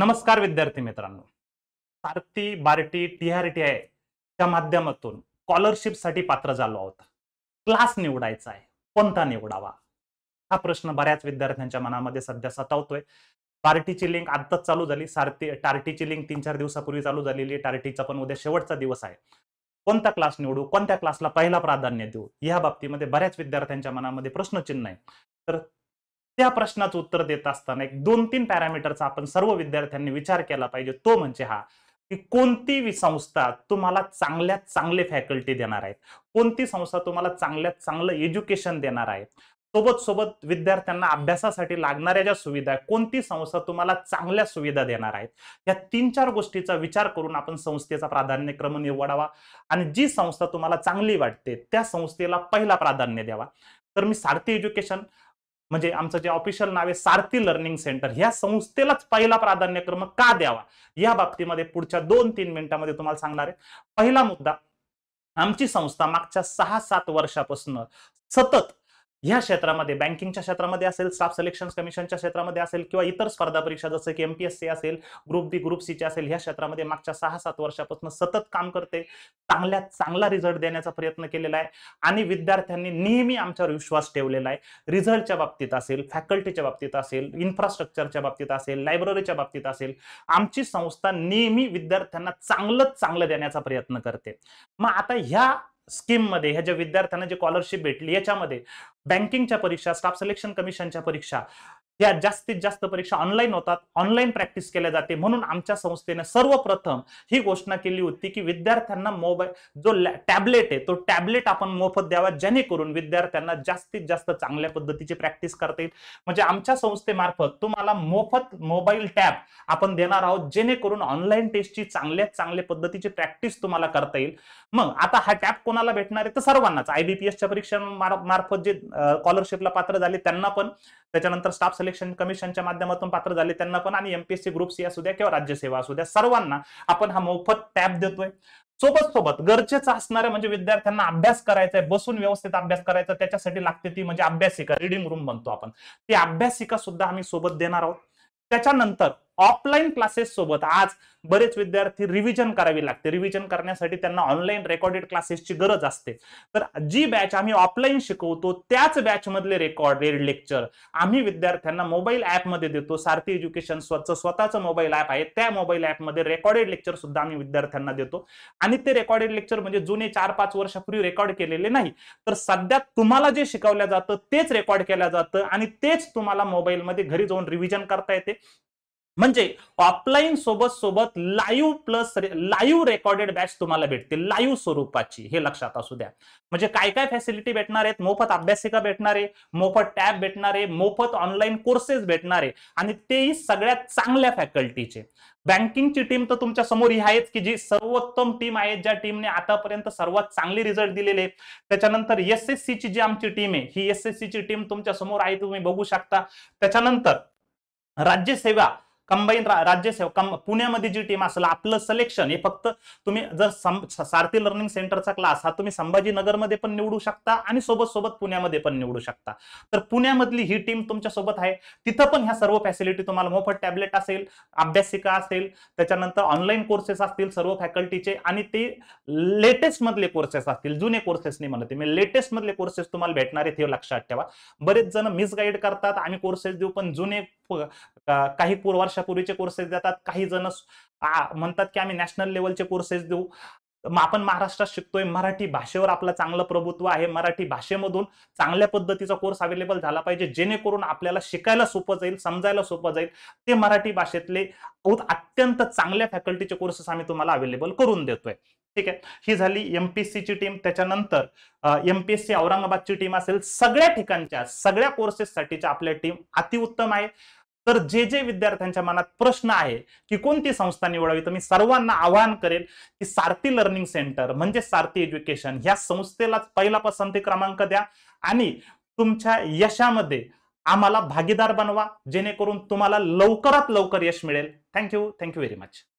नमस्कार विद्यार्थी मित्रांनो Sarthi BARTI T R T I च्या माध्यमातून स्कॉलरशिपसाठी पात्र झालो आहोत क्लास निवडायचा आहे कोणता निवडावा हा प्रश्न बऱ्याच विद्यार्थ्यांच्या मनामध्ये सध्या सतावतोय पार्टीची लिंक आत्ताच चालू झाली सारथी टार्टीची लिंक तीन चार दिवसापूर्वी चालू झालेली टार्टीचा पण उद्या शेवटचा दिवस आहे कोणता क्लास निवडू कोणत्या क्लासला पहिला प्राधान्य देऊ या बाबतीमध्ये बऱ्याच विद्यार्थ्यांच्या मनामध्ये प्रश्नचिन्ह आहे तर त्या प्रश्नाचं उत्तर देत असताना एक दोन तीन पॅरामीटरचा आपण सर्व विद्यार्थ्यांनी विचार केला पाहिजे तो म्हणजे हा की कोणती संस्था तुम्हाला चांगल्यात चांगले फॅकल्टी देणार आहेत कोणती संस्था तुम्हाला चांगल्यात चांगलं एज्युकेशन देणार आहे सोबत सोबत विद्यार्थ्यांना अभ्यासासाठी लागणाऱ्या ज्या सुविधा कोणती संस्था तुम्हाला चांगल्या सुविधा देणार आहेत या तीन चार गोष्टीचा विचार करून आपण संस्थेचा प्राधान्यक्रम निवडावा आणि जी संस्था तुम्हाला चांगली वाटते त्या संस्थेला पहिला प्राधान्य द्यावा तर मी सारथी एज्युकेशन म्हणजे आमचं जे ऑफिशियल नाव आहे सारथी लर्निंग सेंटर ह्या संस्थेलाच पहिला प्राधान्यक्रम का द्यावा या बाबतीमध्ये पुढच्या दोन तीन मिनिटांमध्ये तुम्हाला सांगणार आहे पहिला मुद्दा आमची संस्था मागच्या सहा सात वर्षापासून सतत ह्या क्षेत्रामध्ये बँकिंगच्या क्षेत्रामध्ये असेल स्टाफ सिलेक्शन कमिशनच्या क्षेत्रामध्ये असेल किंवा इतर स्पर्धा परीक्षा जसं की एमपीएससी असेल ग्रुप बी ग्रुप सीच्या असेल ह्या क्षेत्रामध्ये मागच्या सहा सात वर्षापासून सतत काम करते चांगल्यात चांगला रिझल्ट देण्याचा प्रयत्न केलेला आहे आणि विद्यार्थ्यांनी नेहमी आमच्यावर विश्वास ठेवलेला आहे रिझल्टच्या बाबतीत असेल फॅकल्टीच्या बाबतीत असेल इन्फ्रास्ट्रक्चरच्या बाबतीत असेल लायब्ररीच्या बाबतीत असेल आमची संस्था नेहमी विद्यार्थ्यांना चांगलंच चांगलं देण्याचा प्रयत्न करते मग आता ह्या स्कीममध्ये ह्या ज्या विद्यार्थ्यांना जे कॉलरशिप भेटली याच्यामध्ये बँकिंगच्या परीक्षा स्टाफ सिलेक्शन कमिशनच्या परीक्षा ह्या जास्तीत जास्त परीक्षा ऑनलाईन होतात ऑनलाईन प्रॅक्टिस केल्या जाते म्हणून आमच्या संस्थेने सर्वप्रथम ही घोषणा केली होती की विद्यार्थ्यांना मोबाईल जो टॅबलेट आहे तो टॅबलेट आपण मोफत द्यावा जेणेकरून विद्यार्थ्यांना जास्तीत जास्त चांगल्या पद्धतीची प्रॅक्टिस करता येईल म्हणजे आमच्या संस्थेमार्फत तुम्हाला मोफत मोबाईल टॅब आपण देणार आहोत जेणेकरून ऑनलाईन टेस्टची चांगल्यात चांगल्या पद्धतीची प्रॅक्टिस तुम्हाला करता येईल मग आता हा टॅब कोणाला भेटणार आहे तर सर्वांनाच आयबीपीएसच्या परीक्षा मार्फत जे स्कॉलरशिपला पात्र झाले त्यांना पण त्याच्यानंतर स्टाफ सिलेक्शन कमिशनच्या माध्यमातून पात्र झाले त्यांना पण आणि एमपीएससी ग्रुप सी असू द्या किंवा राज्यसेवा असू द्या सर्वांना आपण हा मोफत टॅब देतोय सोबत सोबत गरजेचं असणाऱ्या म्हणजे विद्यार्थ्यांना अभ्यास करायचा आहे बसून व्यवस्थित अभ्यास करायचा त्याच्यासाठी लागते ती म्हणजे अभ्यासिका रिडिंग रूम म्हणतो आपण ती अभ्यासिका सुद्धा आम्ही सोबत देणार आहोत त्याच्यानंतर ऑफलाईन क्लासेस सोबत आज बरेच विद्यार्थी रिव्हिजन करावी लागते रिव्हिजन करण्यासाठी त्यांना ऑनलाईन रेकॉर्डेड क्लासेसची गरज असते तर जी बॅच आम्ही ऑफलाईन शिकवतो त्याच बॅच मधले रेकॉर्डेड लेक्चर आम्ही विद्यार्थ्यांना मोबाईल मध्ये देतो सारथी एज्युकेशन स्वतःचं स्वतःचं मोबाईल ऍप आहे त्या मोबाईल मध्ये रेकॉर्डेड लेक्चर सुद्धा आम्ही विद्यार्थ्यांना देतो आणि ते रेकॉर्डेड लेक्चर म्हणजे जुने चार पाच वर्षापूर्वी रेकॉर्ड केलेले नाही तर सध्या तुम्हाला जे शिकवलं जातं तेच रेकॉर्ड केलं जातं आणि तेच तुम्हाला मोबाईलमध्ये घरी जाऊन रिव्हिजन करता येते म्हणजे ऑफलाईन सोबत सोबत live plus live recorded batch तुम्हाला भेटतील लाईव्ह स्वरूपाची हे लक्षात असू द्या म्हणजे काय काय फॅसिलिटी भेटणार आहेत मोफत अभ्यासिका भेटणार आहे मोफत टॅब भेटणार आहे मोफत ऑनलाईन कोर्सेस भेटणार आहे आणि तेही सगळ्यात चांगल्या फॅकल्टीचे बँकिंगची टीम तर तुमच्या समोर ही आहेच की जी सर्वोत्तम टीम आहे ज्या टीमने आतापर्यंत सर्वात चांगले रिझल्ट दिलेले आहेत त्याच्यानंतर एस एस सीची जी आमची टीम आहे ही एस एस सीची टीम तुमच्या समोर आहे तुम्ही बघू शकता त्याच्यानंतर राज्यसेवा कंबाईन रा, राज्यसेवा पुण्यामध्ये जी टीम असेल आपलं सिलेक्शन हे फक्त तुम्ही जर सारथी लर्निंग सेंटरचा क्लास हा तुम्ही संभाजीनगरमध्ये पण निवडू शकता आणि सोबत सोबत पुण्यामध्ये पण निवडू शकता तर पुण्यामधली ही टीम तुमच्या सोबत आहे तिथं पण ह्या सर्व फॅसिलिटी तुम्हाला मोफत टॅबलेट असेल अभ्यासिका असेल त्याच्यानंतर ऑनलाईन कोर्सेस असतील सर्व फॅकल्टीचे आणि ते लेटेस्ट मधले कोर्सेस असतील जुने कोर्सेस नाही म्हणते मी लेटेस्ट मधले कोर्सेस तुम्हाला भेटणार आहेत हे लक्षात ठेवा बरेच जण मिसगाईड करतात आम्ही कोर्सेस देऊ पण जुने काही पूर्व वर्षापूर्वीचे कोर्सेस देतात काही जण म्हणतात की आम्ही नॅशनल लेवलचे कोर्सेस देऊ आपण महाराष्ट्रात शिकतोय मराठी भाषेवर आपलं चांगलं प्रभुत्व आहे मराठी भाषेमधून चांगल्या पद्धतीचा कोर्स अवेलेबल झाला पाहिजे जेणेकरून आपल्याला शिकायला सोपं जाईल समजायला सोपं जाईल ते मराठी भाषेतले अत्यंत चांगल्या फॅकल्टीचे कोर्सेस आम्ही तुम्हाला अवेलेबल करून देतोय ठीक आहे ही झाली ची टीम त्याच्यानंतर एमपीएससी औरंगाबादची टीम असेल सगळ्या ठिकाणच्या सगळ्या कोर्सेससाठीच्या आपल्या टीम अतिउत्तम आहे तर जे जे विद्यार्थ्यांच्या मनात प्रश्न आहे की कोणती संस्था निवडावी तर मी सर्वांना आवाहन करेल की सारथी लर्निंग सेंटर म्हणजे सारथी एज्युकेशन ह्या संस्थेलाच पहिला पसंती क्रमांक द्या आणि तुमच्या यशामध्ये आम्हाला भागीदार बनवा जेणेकरून तुम्हाला लवकरात लवकर यश मिळेल थँक्यू थँक्यू व्हेरी मच